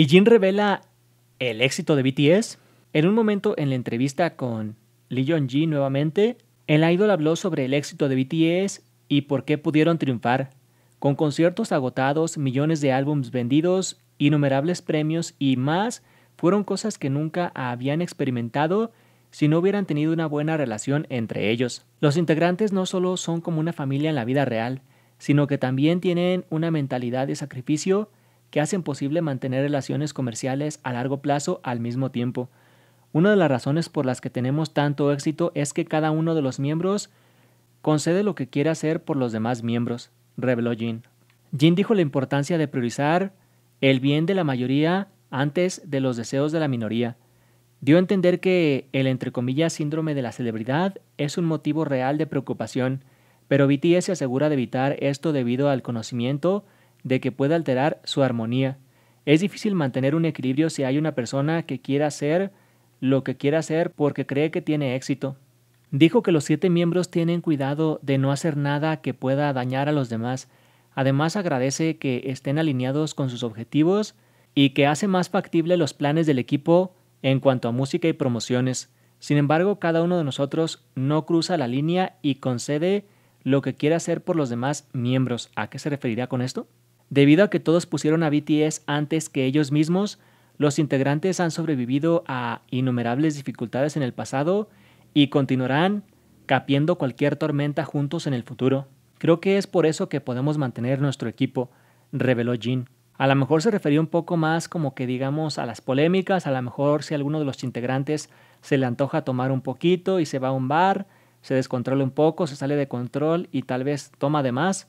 Y Jin revela el éxito de BTS. En un momento en la entrevista con Lee Jong-ji nuevamente, el idol habló sobre el éxito de BTS y por qué pudieron triunfar, con conciertos agotados, millones de álbumes vendidos, innumerables premios y más, fueron cosas que nunca habían experimentado si no hubieran tenido una buena relación entre ellos. Los integrantes no solo son como una familia en la vida real, sino que también tienen una mentalidad de sacrificio que hacen posible mantener relaciones comerciales a largo plazo al mismo tiempo. Una de las razones por las que tenemos tanto éxito es que cada uno de los miembros concede lo que quiere hacer por los demás miembros, reveló Jin. Jin dijo la importancia de priorizar el bien de la mayoría antes de los deseos de la minoría. Dio a entender que el entre síndrome de la celebridad es un motivo real de preocupación, pero BTS se asegura de evitar esto debido al conocimiento de que pueda alterar su armonía. Es difícil mantener un equilibrio si hay una persona que quiera hacer lo que quiera hacer porque cree que tiene éxito. Dijo que los siete miembros tienen cuidado de no hacer nada que pueda dañar a los demás. Además agradece que estén alineados con sus objetivos y que hace más factible los planes del equipo en cuanto a música y promociones. Sin embargo, cada uno de nosotros no cruza la línea y concede lo que quiere hacer por los demás miembros. ¿A qué se referirá con esto? Debido a que todos pusieron a BTS antes que ellos mismos, los integrantes han sobrevivido a innumerables dificultades en el pasado y continuarán capiendo cualquier tormenta juntos en el futuro. Creo que es por eso que podemos mantener nuestro equipo, reveló Jin. A lo mejor se refería un poco más como que digamos a las polémicas, a lo mejor si alguno de los integrantes se le antoja tomar un poquito y se va a un bar, se descontrola un poco, se sale de control y tal vez toma de más,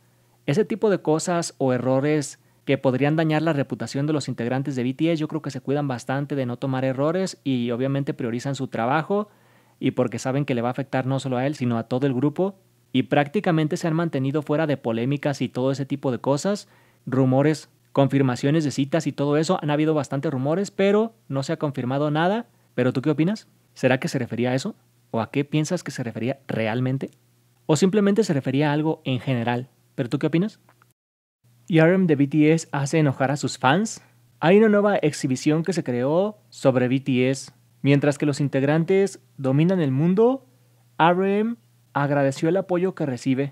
ese tipo de cosas o errores que podrían dañar la reputación de los integrantes de BTS, yo creo que se cuidan bastante de no tomar errores y obviamente priorizan su trabajo y porque saben que le va a afectar no solo a él, sino a todo el grupo y prácticamente se han mantenido fuera de polémicas y todo ese tipo de cosas, rumores, confirmaciones de citas y todo eso, han habido bastantes rumores, pero no se ha confirmado nada. ¿Pero tú qué opinas? ¿Será que se refería a eso? ¿O a qué piensas que se refería realmente? ¿O simplemente se refería a algo en general? ¿Pero tú qué opinas? ¿Y RM de BTS hace enojar a sus fans? Hay una nueva exhibición que se creó sobre BTS. Mientras que los integrantes dominan el mundo, RM agradeció el apoyo que recibe.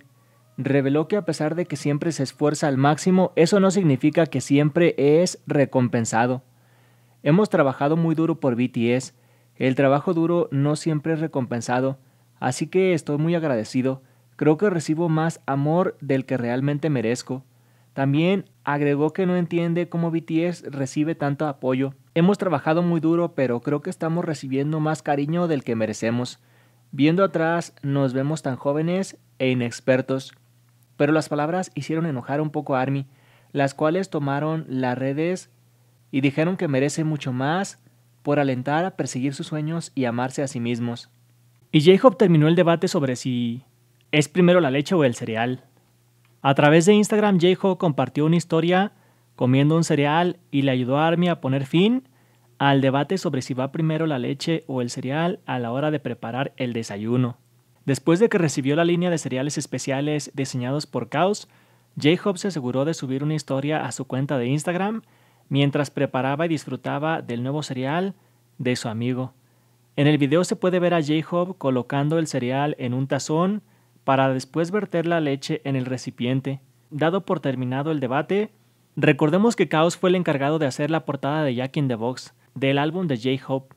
Reveló que a pesar de que siempre se esfuerza al máximo, eso no significa que siempre es recompensado. Hemos trabajado muy duro por BTS. El trabajo duro no siempre es recompensado, así que estoy muy agradecido. Creo que recibo más amor del que realmente merezco. También agregó que no entiende cómo BTS recibe tanto apoyo. Hemos trabajado muy duro, pero creo que estamos recibiendo más cariño del que merecemos. Viendo atrás, nos vemos tan jóvenes e inexpertos. Pero las palabras hicieron enojar un poco a Army, las cuales tomaron las redes y dijeron que merece mucho más por alentar a perseguir sus sueños y amarse a sí mismos. Y J-Hope terminó el debate sobre si ¿Es primero la leche o el cereal? A través de Instagram, Jeho compartió una historia comiendo un cereal y le ayudó a Army a poner fin al debate sobre si va primero la leche o el cereal a la hora de preparar el desayuno. Después de que recibió la línea de cereales especiales diseñados por Kaos, j se aseguró de subir una historia a su cuenta de Instagram mientras preparaba y disfrutaba del nuevo cereal de su amigo. En el video se puede ver a j colocando el cereal en un tazón para después verter la leche en el recipiente. Dado por terminado el debate, recordemos que Chaos fue el encargado de hacer la portada de Jack in the Box, del álbum de J-Hope.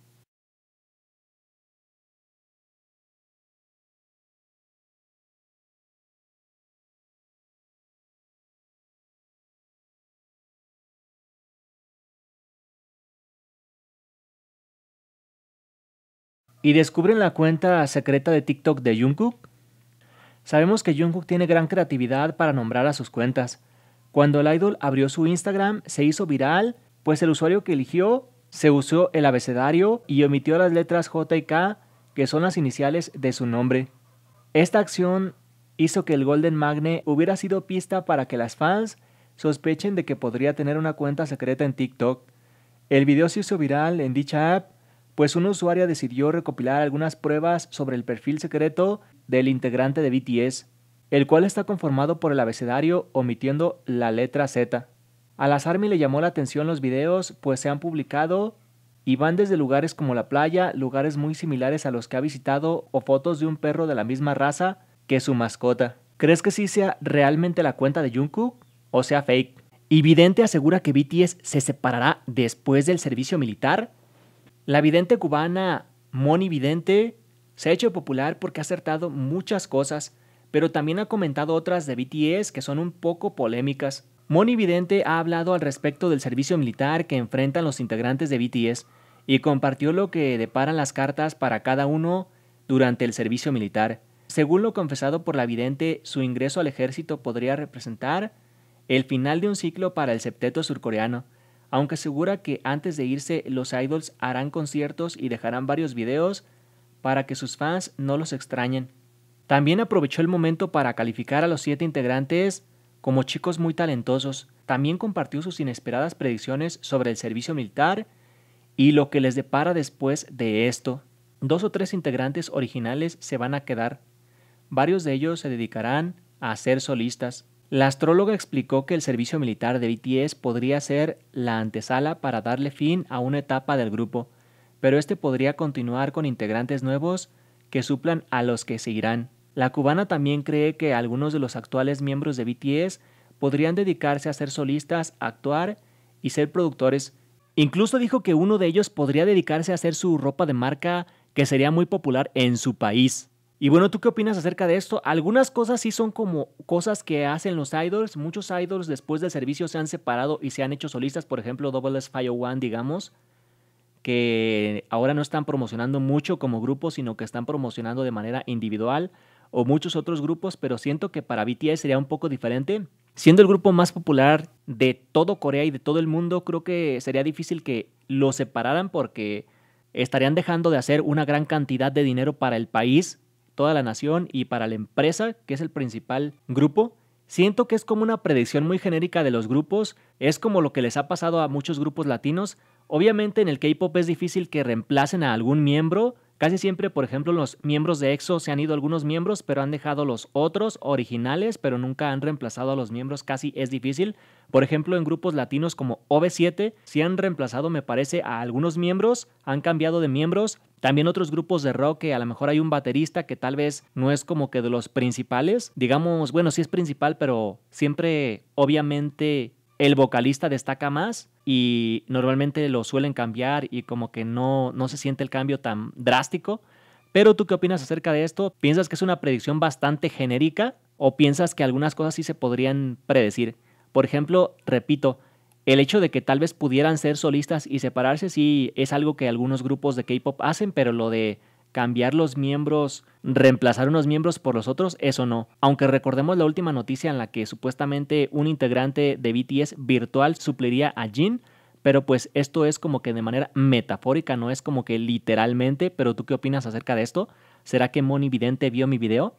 y descubren la cuenta secreta de TikTok de Jungkook, Sabemos que Jungkook tiene gran creatividad para nombrar a sus cuentas. Cuando el idol abrió su Instagram, se hizo viral, pues el usuario que eligió se usó el abecedario y omitió las letras J y K, que son las iniciales de su nombre. Esta acción hizo que el Golden Magne hubiera sido pista para que las fans sospechen de que podría tener una cuenta secreta en TikTok. El video se hizo viral en dicha app, pues una usuaria decidió recopilar algunas pruebas sobre el perfil secreto del integrante de BTS, el cual está conformado por el abecedario omitiendo la letra Z. Al azar me le llamó la atención los videos, pues se han publicado y van desde lugares como la playa, lugares muy similares a los que ha visitado, o fotos de un perro de la misma raza que su mascota. ¿Crees que sí sea realmente la cuenta de Jungkook o sea fake? Y Vidente asegura que BTS se separará después del servicio militar. La vidente cubana Moni Vidente se ha hecho popular porque ha acertado muchas cosas, pero también ha comentado otras de BTS que son un poco polémicas. Moni Vidente ha hablado al respecto del servicio militar que enfrentan los integrantes de BTS y compartió lo que deparan las cartas para cada uno durante el servicio militar. Según lo confesado por la vidente, su ingreso al ejército podría representar el final de un ciclo para el septeto surcoreano, aunque asegura que antes de irse los idols harán conciertos y dejarán varios videos para que sus fans no los extrañen. También aprovechó el momento para calificar a los siete integrantes como chicos muy talentosos. También compartió sus inesperadas predicciones sobre el servicio militar y lo que les depara después de esto. Dos o tres integrantes originales se van a quedar. Varios de ellos se dedicarán a ser solistas. La astróloga explicó que el servicio militar de BTS podría ser la antesala para darle fin a una etapa del grupo pero este podría continuar con integrantes nuevos que suplan a los que se La cubana también cree que algunos de los actuales miembros de BTS podrían dedicarse a ser solistas, actuar y ser productores. Incluso dijo que uno de ellos podría dedicarse a hacer su ropa de marca que sería muy popular en su país. Y bueno, ¿tú qué opinas acerca de esto? Algunas cosas sí son como cosas que hacen los idols. Muchos idols después del servicio se han separado y se han hecho solistas, por ejemplo, Double S Fire One, digamos que ahora no están promocionando mucho como grupo, sino que están promocionando de manera individual o muchos otros grupos, pero siento que para BTS sería un poco diferente. Siendo el grupo más popular de todo Corea y de todo el mundo, creo que sería difícil que lo separaran porque estarían dejando de hacer una gran cantidad de dinero para el país, toda la nación y para la empresa, que es el principal grupo. Siento que es como una predicción muy genérica de los grupos, es como lo que les ha pasado a muchos grupos latinos, Obviamente en el K-pop es difícil que reemplacen a algún miembro. Casi siempre, por ejemplo, los miembros de EXO se han ido algunos miembros, pero han dejado los otros originales, pero nunca han reemplazado a los miembros, casi es difícil. Por ejemplo, en grupos latinos como OV7, sí han reemplazado, me parece, a algunos miembros, han cambiado de miembros. También otros grupos de rock que a lo mejor hay un baterista que tal vez no es como que de los principales. Digamos, bueno, sí es principal, pero siempre, obviamente, el vocalista destaca más y normalmente lo suelen cambiar y como que no, no se siente el cambio tan drástico. Pero tú qué opinas acerca de esto? ¿Piensas que es una predicción bastante genérica o piensas que algunas cosas sí se podrían predecir? Por ejemplo, repito, el hecho de que tal vez pudieran ser solistas y separarse sí es algo que algunos grupos de K-pop hacen, pero lo de cambiar los miembros, reemplazar unos miembros por los otros, eso no. Aunque recordemos la última noticia en la que supuestamente un integrante de BTS virtual supliría a Jin, pero pues esto es como que de manera metafórica, no es como que literalmente, pero tú qué opinas acerca de esto? ¿Será que Moni Vidente vio mi video?